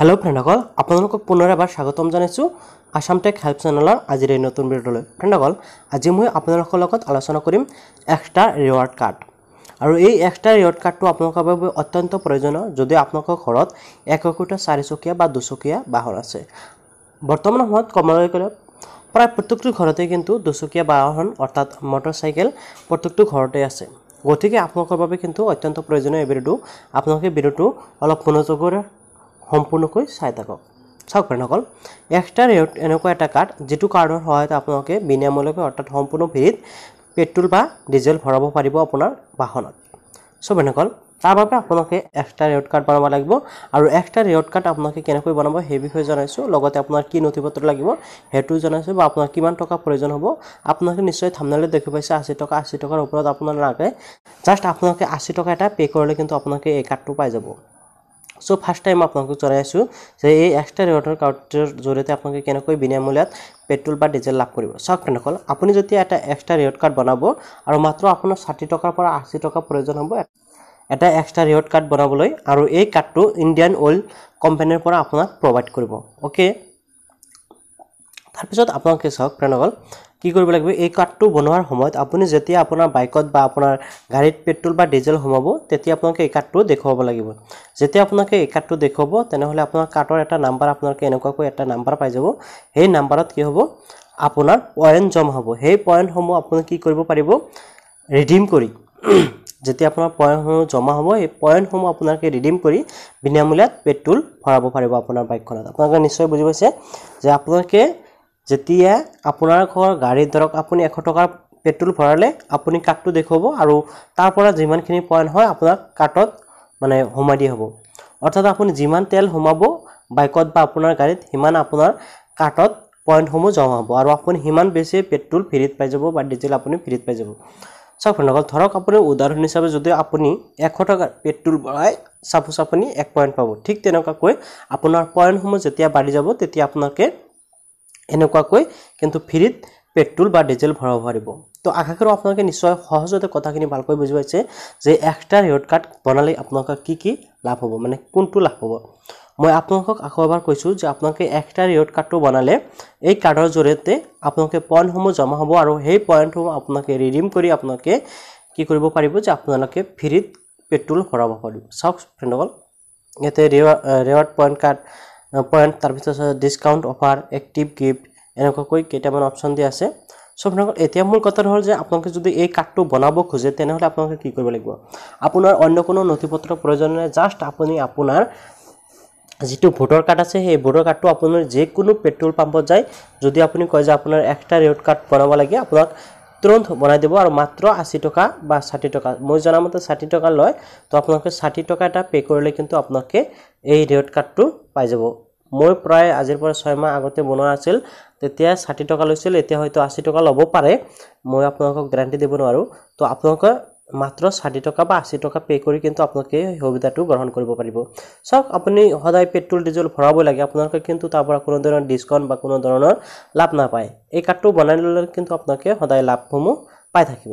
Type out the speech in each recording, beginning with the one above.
hello' ফ্ৰেণ্ডসকল আপোনালোকক পুনৰ এবাৰ স্বাগতম জনাইছোঁ আসাম টেক হেল্প চেনেলৰ আজিৰ এই নতুন ভিডিঅ'লৈ ফ্ৰেণ্ডসকল আজি মই আপোনালোকৰ লগত আলোচনা কৰিম এক্সট্ৰা ৰিৱাৰ্ড কাৰ্ড আৰু এই এক্সট্ৰা ৰিৱাৰ্ড কাৰ্ডটো আপোনালোকৰ বাবে অত্যন্ত প্ৰয়োজনীয় যদি আপোনালোকৰ ঘৰত একোটা চাৰিচকীয়া বা দুচকীয়া বাহন আছে বৰ্তমান সময়ত ক'বলৈ গ'লে প্ৰায় প্ৰত্যেকটো ঘৰতে কিন্তু দুচকীয়া বাহন অৰ্থাৎ মটৰচাইকেল প্ৰত্যেকটো ঘৰতে আছে গতিকে আপোনালোকৰ বাবে কিন্তু অত্যন্ত প্ৰয়োজনীয় এই ভিডিঅ'টো আপোনালোকে ভিডিঅ'টো অলপ মনোযোগৰ সম্পূৰ্ণকৈ চাই থাকক চাওক ভেনসকল এক্সট্ৰা ৰেট এনেকুৱা এটা কাৰ্ড যিটো কাৰ্ডৰ সহায়ত আপোনালোকে বিনামূলীয়াকৈ অৰ্থাৎ সম্পূৰ্ণ ভিৰিত পেট্ৰল বা ডিজেল ভৰাব পাৰিব আপোনাৰ বাহনত চ' ভেনসকল তাৰ বাবে আপোনালোকে এক্সট্ৰা ৰেড কাৰ্ড বনাব লাগিব আৰু এক্সট্ৰা ৰেড কাৰ্ড আপোনালোকে কেনেকৈ বনাব সেই বিষয়ে জনাইছোঁ লগতে আপোনাৰ কি নথি পত্ৰ লাগিব সেইটো জনাইছোঁ বা আপোনাৰ কিমান টকা প্ৰয়োজন হ'ব আপোনালোকে নিশ্চয় থামনালৈ দেখি পাইছে আশী টকা আশী টকাৰ ওপৰত আপোনাৰ নালাগে জাষ্ট আপোনালোকে আশী টকা এটা পে' কৰিলে কিন্তু আপোনালোকে এই কাৰ্ডটো পাই যাব চ' ফাৰ্ষ্ট টাইম আপোনালোকক জনাই আছোঁ যে এই এক্সট্ৰা ৰিৱাৰ্ডৰ কাৰ্ডৰ জৰিয়তে আপোনালোকে কেনেকৈ বিনামূলীয়াত পেট্ৰল বা ডিজেল লাভ কৰিব চাওক ফ্ৰেণ্ডসকল আপুনি যেতিয়া এটা এক্সট্ৰা ৰিৱাৰ্ড কাৰ্ড বনাব আৰু মাত্ৰ আপোনাৰ ষাঠি টকাৰ পৰা আশী টকা প্ৰয়োজন হ'ব এটা এক্সট্ৰা ৰিৱাৰ্ড কাৰ্ড বনাবলৈ আৰু এই কাৰ্ডটো ইণ্ডিয়ান অইল কোম্পানীৰ পৰা আপোনাক প্ৰভাইড কৰিব অ'কে তাৰপিছত আপোনালোকে চাওক ফ্ৰেণ্ডসকল কি কৰিব লাগিব এই কাৰ্ডটো বনোৱাৰ সময়ত আপুনি যেতিয়া আপোনাৰ বাইকত বা আপোনাৰ গাড়ীত পেট্ৰল বা ডিজেল সোমাব তেতিয়া আপোনালোকে এই কাৰ্ডটো দেখুৱাব লাগিব যেতিয়া আপোনালোকে এই কাৰ্ডটো দেখুৱাব তেনেহ'লে আপোনাৰ কাৰ্ডৰ এটা নাম্বাৰ আপোনালোকে এনেকুৱাকৈ এটা নাম্বাৰ পাই যাব সেই নাম্বাৰত কি হ'ব আপোনাৰ পইণ্ট জমা হ'ব সেই পইণ্টসমূহ আপুনি কি কৰিব পাৰিব ৰিডিম কৰি যেতিয়া আপোনাৰ পইণ্টসমূহ জমা হ'ব সেই পইণ্টসমূহ আপোনালোকে ৰিডিম কৰি বিনামূলীয়াত পেট্ৰল ভৰাব পাৰিব আপোনাৰ বাইকখনত আপোনালোকে নিশ্চয় বুজি পাইছে যে আপোনালোকে যেতিয়া আপোনাৰ ঘৰ গাড়ী ধৰক আপুনি এশ টকাৰ পেট্ৰল ভৰালে আপুনি কাৰ্ডটো দেখুৱাব আৰু তাৰ পৰা যিমানখিনি পইণ্ট হয় আপোনাক কাৰ্টত মানে সোমাই দিয়া হ'ব অৰ্থাৎ আপুনি যিমান তেল সোমাব বাইকত বা আপোনাৰ গাড়ীত সিমান আপোনাৰ কাৰ্টত পইণ্টসমূহ জমা হ'ব আৰু আপুনি সিমান বেছি পেট্ৰল ফ্ৰীত পাই যাব বা ডিজেল আপুনি ফ্ৰীত পাই যাব চাওক ভণ্ডকল ধৰক আপুনি উদাহৰণ হিচাপে যদি আপুনি এশ টকাৰ পেট্ৰল ভৰাই চাপোজ আপুনি এক পইণ্ট পাব ঠিক তেনেকুৱাকৈ আপোনাৰ পইণ্টসমূহ যেতিয়া বাঢ়ি যাব তেতিয়া আপোনালোকে এনেকুৱাকৈ কিন্তু ফ্ৰীত পেট্ৰল বা ডিজেল ভৰাব পাৰিব তো আশা কৰোঁ আপোনালোকে নিশ্চয় সহজতে কথাখিনি ভালকৈ বুজি পাইছে যে এক্সট্ৰা ৰেড কাৰ্ড বনালে আপোনালোকৰ কি কি লাভ হ'ব মানে কোনটো লাভ হ'ব মই আপোনালোকক আকৌ এবাৰ কৈছোঁ যে আপোনালোকে এক্সট্ৰা ৰেড কাৰ্ডটো বনালে এই কাৰ্ডৰ জৰিয়তে আপোনালোকে পইণ্টসমূহ জমা হ'ব আৰু সেই পইণ্টসমূহ আপোনালোকে ৰিডিম কৰি আপোনালোকে কি কৰিব পাৰিব যে আপোনালোকে ফ্ৰীত পেট্ৰল ভৰাব পাৰিব চাওক ফ্ৰেণ্ডসকল ইয়াতে ৰেৱাৰ্ড পইণ্ট কাৰ্ড পইণ্ট তাৰপিছত ডিছকাউণ্ট অফাৰ এক্টিভ গিফ্ট এনেকুৱাকৈ কেইটামান অপশ্যন দি আছে চ' আপোনালোকৰ এতিয়া মোৰ কথাটো হ'ল যে আপোনালোকে যদি এই কাৰ্ডটো বনাব খোজে তেনেহ'লে আপোনালোকে কি কৰিব লাগিব আপোনাৰ অন্য কোনো নথি পত্ৰ প্ৰয়োজন নাই জাষ্ট আপুনি আপোনাৰ যিটো ভোটৰ কাৰ্ড আছে সেই ভোটৰ কাৰ্ডটো আপোনাৰ যিকোনো পেট্ৰল পাম্পত যায় যদি আপুনি কয় যে আপোনাৰ এক্সট্ৰা ৰেড কাৰ্ড বনাব লাগে আপোনাক তুৰন্ত বনাই দিব আৰু মাত্ৰ আশী টকা বা ষাঠি টকা মই জনামতে ষাঠি টকা লয় তো আপোনালোকে ষাঠি টকা এটা পে' কৰিলে কিন্তু আপোনালোকে এই ৰেড কাৰ্ডটো পাই যাব মই প্ৰায় আজিৰ পৰা ছয় মাহ আগতে বনোৱা আছিল তেতিয়া ষাঠি টকা লৈছিল এতিয়া হয়তো আশী টকা ল'ব পাৰে মই আপোনালোকক গেৰাণ্টি দিব নোৱাৰোঁ তো আপোনালোকে মাত্ৰ ষাঠি টকা বা আশী টকা পে' কৰি কিন্তু আপোনালোকে সুবিধাটো গ্ৰহণ কৰিব পাৰিব চাওক আপুনি সদায় পেট্ৰল ডিজেল ভৰাব লাগে আপোনালোকে কিন্তু তাৰ পৰা কোনো ধৰণৰ ডিচকাউণ্ট বা কোনো ধৰণৰ লাভ নাপায় এই কাৰ্ডটো বনাই ল'লে কিন্তু আপোনালোকে সদায় লাভসমূহ পাই থাকিব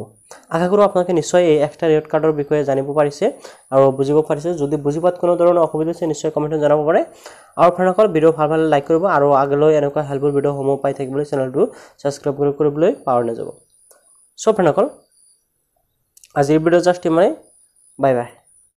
আশা কৰোঁ আপোনালোকে নিশ্চয় এই এক্সট্ৰা ৰেড কাৰ্ডৰ বিষয়ে জানিব পাৰিছে আৰু বুজিব পাৰিছে যদি বুজি পোৱাত কোনো ধৰণৰ অসুবিধা হৈছে নিশ্চয় কমেণ্টত জনাব পাৰে আৰু আপোনালোকৰ ভিডিঅ' ভাল ভাল লাইক কৰিব আৰু আগলৈ এনেকুৱা হেল্পফুল ভিডিঅ'সমূহ পাই থাকিবলৈ চেনেলটো ছাবস্ক্ৰাইব কৰিবলৈ পাৱাৰ নাযাব চ' আপোনালোকৰ हाजी बी डोचा स्टीम आहे बाय बाय